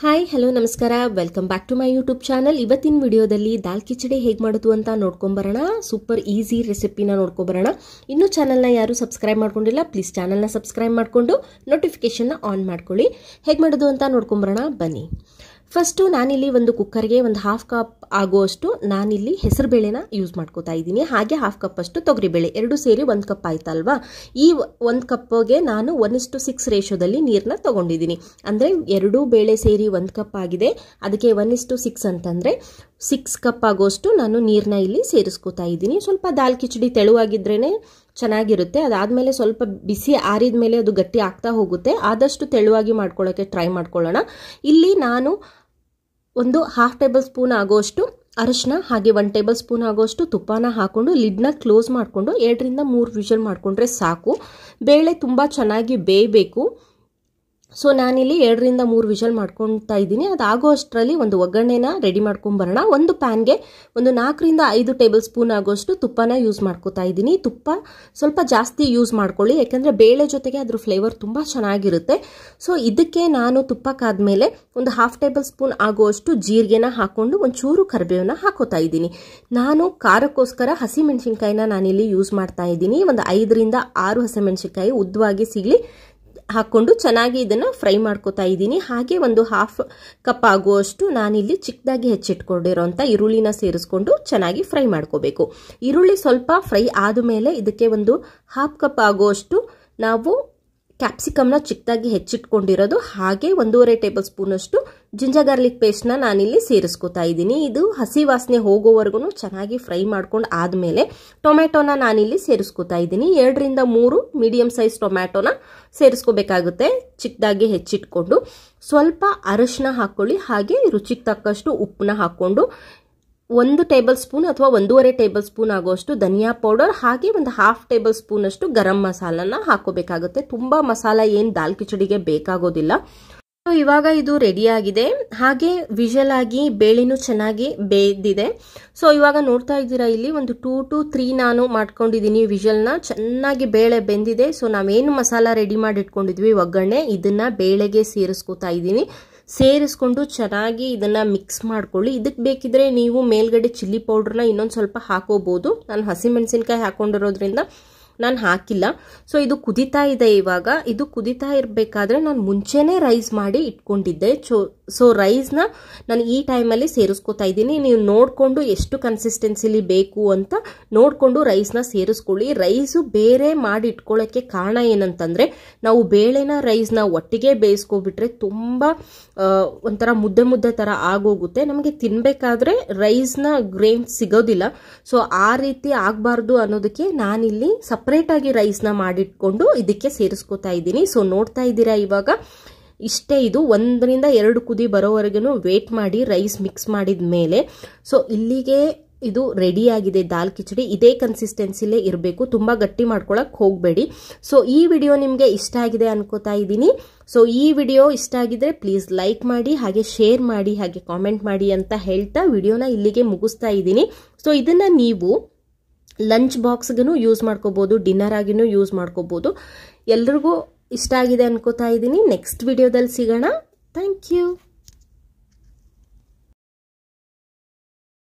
hi hello ನಮಸ್ಕಾರ welcome back to my YouTube channel ಇವತ್ತಿನ ವಿಡಿಯೋದಲ್ಲಿ ದಾಲ್ ಕಿಚಡಿ ಹೇಗೆ ಮಾಡೋದು ಅಂತ ನೋಡ್ಕೊಂಬರೋಣ ಸೂಪರ್ ಈಸಿ ರೆಸಿಪಿನ ನೋಡ್ಕೊಂಬರೋಣ ಇನ್ನೂ ಚಾನಲ್ನ ಯಾರು ಸಬ್ಸ್ಕ್ರೈಬ್ ಮಾಡ್ಕೊಂಡಿಲ್ಲ ಪ್ಲೀಸ್ ಚಾನಲ್ನ ಸಬ್ಸ್ಕ್ರೈಬ್ ಮಾಡಿಕೊಂಡು ನೋಟಿಫಿಕೇಷನ್ನ ಆನ್ ಮಾಡ್ಕೊಳ್ಳಿ ಹೇಗೆ ಮಾಡೋದು ಅಂತ ನೋಡ್ಕೊಂಬರೋಣ ಬನ್ನಿ ಫಸ್ಟು ನಾನಿಲ್ಲಿ ಒಂದು ಕುಕ್ಕರ್ಗೆ ಒಂದು ಹಾಫ್ ಕಪ್ ಆಗುವಷ್ಟು ನಾನಿಲ್ಲಿ ಹೆಸರು ಬೇಳೆನ ಯೂಸ್ ಮಾಡ್ಕೋತಾ ಇದ್ದೀನಿ ಹಾಗೆ ಹಾಫ್ ಕಪ್ ಅಷ್ಟು ತೊಗರಿಬೇಳೆ ಎರಡು ಸೇರಿ ಒಂದು ಕಪ್ ಆಯ್ತಲ್ವಾ ಈ ಒಂದು ಕಪ್ಗೆ ನಾನು ಒನ್ ಇಸ್ಟು ಸಿಕ್ಸ್ ರೇಷೋದಲ್ಲಿ ನೀರನ್ನ ತೊಗೊಂಡಿದ್ದೀನಿ ಅಂದರೆ ಎರಡೂ ಬೇಳೆ ಸೇರಿ ಒಂದು ಕಪ್ ಆಗಿದೆ ಅದಕ್ಕೆ ಒನ್ ಇಸ್ಟು ಸಿಕ್ಸ್ ಅಂತಂದರೆ ಸಿಕ್ಸ್ ಕಪ್ ಆಗೋಷ್ಟು ನಾನು ನೀರನ್ನ ಇಲ್ಲಿ ಸೇರಿಸ್ಕೋತಾ ಇದ್ದೀನಿ ಸ್ವಲ್ಪ ದಾಲ್ ಕಿಚಡಿ ತೆಳುವಾಗಿದ್ರೇ ಚೆನ್ನಾಗಿರುತ್ತೆ ಅದಾದಮೇಲೆ ಸ್ವಲ್ಪ ಬಿಸಿ ಆರಿದ ಮೇಲೆ ಅದು ಗಟ್ಟಿ ಆಗ್ತಾ ಹೋಗುತ್ತೆ ಆದಷ್ಟು ತೆಳುವಾಗಿ ಮಾಡ್ಕೊಳ್ಳೋಕ್ಕೆ ಟ್ರೈ ಮಾಡ್ಕೊಳ್ಳೋಣ ಇಲ್ಲಿ ನಾನು ಒಂದು ಹಾಫ್ ಟೇಬಲ್ ಸ್ಪೂನ್ ಆಗೋಷ್ಟು ಅರಶಿನ ಹಾಗೆ ಒನ್ ಟೇಬಲ್ ಸ್ಪೂನ್ ಆಗೋಷ್ಟು ತುಪ್ಪನ ಹಾಕೊಂಡು ಲಿಡ್ನ ಕ್ಲೋಸ್ ಮಾಡಿಕೊಂಡು ಎರಡರಿಂದ ಮೂರು ವಿಷಲ್ ಮಾಡಿಕೊಂಡ್ರೆ ಸಾಕು ಬೇಳೆ ತುಂಬ ಚೆನ್ನಾಗಿ ಬೇಯಬೇಕು ಸೊ ನಾನಿಲ್ಲಿ ಎರಡರಿಂದ ಮೂರು ವಿಷಲ್ ಮಾಡ್ಕೊತಾ ಇದ್ದೀನಿ ಅದಾಗೋ ಅಷ್ಟರಲ್ಲಿ ಒಂದು ಒಗ್ಗರಣೆನ ರೆಡಿ ಮಾಡ್ಕೊಂಬರೋಣ ಒಂದು ಪ್ಯಾನ್ಗೆ ಒಂದು ನಾಲ್ಕರಿಂದ ಐದು ಟೇಬಲ್ ಸ್ಪೂನ್ ಆಗೋಷ್ಟು ತುಪ್ಪನ ಯೂಸ್ ಮಾಡ್ಕೋತಾ ಇದ್ದೀನಿ ತುಪ್ಪ ಸ್ವಲ್ಪ ಜಾಸ್ತಿ ಯೂಸ್ ಮಾಡ್ಕೊಳ್ಳಿ ಯಾಕೆಂದರೆ ಬೇಳೆ ಜೊತೆಗೆ ಅದ್ರ ಫ್ಲೇವರ್ ತುಂಬ ಚೆನ್ನಾಗಿರುತ್ತೆ ಸೊ ಇದಕ್ಕೆ ನಾನು ಮೇಲೆ ಒಂದು ಹಾಫ್ ಟೇಬಲ್ ಸ್ಪೂನ್ ಆಗುವಷ್ಟು ಜೀರಿಗೆನ ಹಾಕ್ಕೊಂಡು ಒಂಚೂರು ಕರಿಬೇವನ್ನ ಹಾಕೋತಾ ಇದ್ದೀನಿ ನಾನು ಖಾರಕ್ಕೋಸ್ಕರ ಹಸಿಮೆಣಸಿನ್ಕಾಯಿನ ನಾನಿಲ್ಲಿ ಯೂಸ್ ಮಾಡ್ತಾ ಇದ್ದೀನಿ ಒಂದು ಐದರಿಂದ ಆರು ಹಸಿಮೆಣಸಿನ್ಕಾಯಿ ಉದ್ದವಾಗಿ ಸಿಗಲಿ ಹಾಕ್ಕೊಂಡು ಚೆನ್ನಾಗಿ ಇದನ್ನು ಫ್ರೈ ಮಾಡ್ಕೋತಾ ಇದ್ದೀನಿ ಹಾಗೆ ಒಂದು ಹಾಫ್ ಕಪ್ ಆಗುವಷ್ಟು ನಾನಿಲ್ಲಿ ಚಿಕ್ಕದಾಗಿ ಹೆಚ್ಚಿಟ್ಕೊಂಡಿರೋಂಥ ಈರುಳ್ಳಿನ ಸೇರಿಸ್ಕೊಂಡು ಚೆನ್ನಾಗಿ ಫ್ರೈ ಮಾಡ್ಕೋಬೇಕು ಈರುಳ್ಳಿ ಸ್ವಲ್ಪ ಫ್ರೈ ಆದಮೇಲೆ ಇದಕ್ಕೆ ಒಂದು ಹಾಫ್ ಕಪ್ ಆಗುವಷ್ಟು ನಾವು ಕ್ಯಾಪ್ಸಿಕಮ್ನ ಚಿಕ್ಕದಾಗಿ ಹೆಚ್ಚಿಟ್ಕೊಂಡಿರೋದು ಹಾಗೆ ಒಂದೂವರೆ ಟೇಬಲ್ ಸ್ಪೂನಷ್ಟು ಜಿಂಜರ್ ಗಾರ್ಲಿಕ್ ಪೇಸ್ಟ್ನ ನಾನಿಲ್ಲಿ ಸೇರಿಸ್ಕೊತಾ ಇದ್ದೀನಿ ಇದು ಹಸಿ ವಾಸನೆ ಹೋಗೋವರೆಗೂ ಚೆನ್ನಾಗಿ ಫ್ರೈ ಮಾಡ್ಕೊಂಡು ಆದಮೇಲೆ ಟೊಮ್ಯಾಟೊನ ನಾನಿಲ್ಲಿ ಸೇರಿಸ್ಕೊತಾ ಇದ್ದೀನಿ ಎರಡರಿಂದ ಮೂರು ಮೀಡಿಯಮ್ ಸೈಜ್ ಟೊಮ್ಯಾಟೊನ ಸೇರಿಸ್ಕೋಬೇಕಾಗುತ್ತೆ ಚಿಕ್ಕದಾಗಿ ಹೆಚ್ಚಿಟ್ಕೊಂಡು ಸ್ವಲ್ಪ ಅರಶಿನ ಹಾಕ್ಕೊಳ್ಳಿ ಹಾಗೆ ರುಚಿಗೆ ತಕ್ಕಷ್ಟು ಉಪ್ಪನ್ನ ಹಾಕ್ಕೊಂಡು ಒಂದು ಟೇಬಲ್ ಸ್ಪೂನ್ ಅಥವಾ ಒಂದೂವರೆ ಟೇಬಲ್ ಸ್ಪೂನ್ ಆಗುವಷ್ಟು ಧನಿಯಾ ಪೌಡರ್ ಹಾಗೆ ಒಂದು ಹಾಫ್ ಟೇಬಲ್ ಸ್ಪೂನ್ ಅಷ್ಟು ಗರಂ ಮಸಾಲನ ಹಾಕೋಬೇಕಾಗುತ್ತೆ ತುಂಬ ಮಸಾಲ ಏನ್ ದಾಲ್ ಕಿಚಡಿಗೆ ಬೇಕಾಗೋದಿಲ್ಲ ಇವಾಗ ಇದು ರೆಡಿ ಆಗಿದೆ ಹಾಗೆ ವಿಷಲ್ ಆಗಿ ಬೇಳೆನೂ ಚೆನ್ನಾಗಿ ಬೇದಿದೆ ಸೊ ಇವಾಗ ನೋಡ್ತಾ ಇದ್ದೀರಾ ಇಲ್ಲಿ ಒಂದು ಟೂ ಟು ತ್ರೀ ನಾನು ಮಾಡ್ಕೊಂಡಿದ್ದೀನಿ ವಿಜುವಲ್ನ ಚೆನ್ನಾಗಿ ಬೇಳೆ ಬೆಂದಿದೆ ಸೊ ನಾವೇನು ಮಸಾಲ ರೆಡಿ ಮಾಡಿ ಇಟ್ಕೊಂಡಿದ್ವಿ ಒಗ್ಗರಣೆ ಇದನ್ನ ಬೇಳೆಗೆ ಸೇರಿಸ್ಕೋತಾ ಇದ್ದೀನಿ ಸೇರಿಸ್ಕೊಂಡು ಚೆನ್ನಾಗಿ ಇದನ್ನು ಮಿಕ್ಸ್ ಮಾಡ್ಕೊಳ್ಳಿ ಇದಕ್ಕೆ ಬೇಕಿದ್ರೆ ನೀವು ಮೇಲ್ಗಡೆ ಚಿಲ್ಲಿ ಪೌಡ್ರನ್ನ ಇನ್ನೊಂದು ಸ್ವಲ್ಪ ಹಾಕೋಬಹುದು ನಾನು ಹಸಿಮೆಣಸಿನ್ಕಾಯಿ ಹಾಕೊಂಡಿರೋದ್ರಿಂದ ನಾನು ಹಾಕಿಲ್ಲ ಸೊ ಇದು ಕುದಿತಾ ಇದೆ ಇವಾಗ ಇದು ಕುದಿತಾ ಇರಬೇಕಾದ್ರೆ ನಾನು ಮುಂಚೆನೇ ರೈಸ್ ಮಾಡಿ ಇಟ್ಕೊಂಡಿದ್ದೆ ಚೋ ಸೊ ರೈಸ್ನ ನಾನು ಈ ಟೈಮಲ್ಲಿ ಸೇರಿಸ್ಕೋತಾ ಇದ್ದೀನಿ ನೀವು ನೋಡಿಕೊಂಡು ಎಷ್ಟು ಕನ್ಸಿಸ್ಟೆನ್ಸಿಲಿ ಬೇಕು ಅಂತ ನೋಡಿಕೊಂಡು ರೈಸ್ನ ಸೇರಿಸ್ಕೊಳ್ಳಿ ರೈಸು ಬೇರೆ ಮಾಡಿ ಇಟ್ಕೊಳ್ಳೋಕ್ಕೆ ಕಾರಣ ಏನಂತಂದರೆ ನಾವು ಬೇಳೆನ ರೈಸ್ನ ಒಟ್ಟಿಗೆ ಬೇಯಿಸ್ಕೊಬಿಟ್ರೆ ತುಂಬ ಒಂಥರ ಮುದ್ದೆ ಮುದ್ದೆ ಥರ ಆಗೋಗುತ್ತೆ ನಮಗೆ ತಿನ್ನಬೇಕಾದ್ರೆ ರೈಸ್ನ ಗ್ರೇನ್ ಸಿಗೋದಿಲ್ಲ ಸೊ ಆ ರೀತಿ ಆಗಬಾರ್ದು ಅನ್ನೋದಕ್ಕೆ ನಾನಿಲ್ಲಿ ಸಪ್ರೇಟಾಗಿ ರೈಸ್ನ ಮಾಡಿಟ್ಕೊಂಡು ಇದಕ್ಕೆ ಸೇರಿಸ್ಕೋತಾ ಇದ್ದೀನಿ ಸೊ ನೋಡ್ತಾ ಇದ್ದೀರಾ ಇವಾಗ ಇಷ್ಟೇ ಇದು ಒಂದರಿಂದ ಎರಡು ಕುದಿ ಬರೋವರೆಗೂ ವೇಟ್ ಮಾಡಿ ರೈಸ್ ಮಿಕ್ಸ್ ಮಾಡಿದ ಮೇಲೆ ಸೊ ಇಲ್ಲಿಗೆ ಇದು ರೆಡಿ ಆಗಿದೆ ದಾಲ್ ಕಿಚಡಿ ಇದೇ ಕನ್ಸಿಸ್ಟೆನ್ಸಿಲೇ ಇರಬೇಕು ತುಂಬ ಗಟ್ಟಿ ಮಾಡ್ಕೊಳಕ್ಕೆ ಹೋಗಬೇಡಿ ಸೊ ಈ ವಿಡಿಯೋ ನಿಮಗೆ ಇಷ್ಟ ಆಗಿದೆ ಅನ್ಕೋತಾ ಇದ್ದೀನಿ ಸೊ ಈ ವಿಡಿಯೋ ಇಷ್ಟ ಆಗಿದ್ರೆ ಪ್ಲೀಸ್ ಲೈಕ್ ಮಾಡಿ ಹಾಗೆ ಶೇರ್ ಮಾಡಿ ಹಾಗೆ ಕಾಮೆಂಟ್ ಮಾಡಿ ಅಂತ ಹೇಳ್ತಾ ವಿಡಿಯೋನ ಇಲ್ಲಿಗೆ ಮುಗಿಸ್ತಾ ಇದ್ದೀನಿ ಸೊ ಇದನ್ನು ನೀವು ಲಂಚ್ ಬಾಕ್ಸ್ಗೂ ಯೂಸ್ ಮಾಡ್ಕೋಬೋದು ಡಿನ್ನರ್ ಆಗಿನೂ ಯೂಸ್ ಮಾಡ್ಕೋಬೋದು ಎಲ್ರಿಗೂ ಇಷ್ಟ ಆಗಿದೆ ಅನ್ಕೋತಾ ಇದ್ದೀನಿ ನೆಕ್ಸ್ಟ್ ವಿಡಿಯೋದಲ್ಲಿ ಸಿಗೋಣ ಥ್ಯಾಂಕ್ ಯು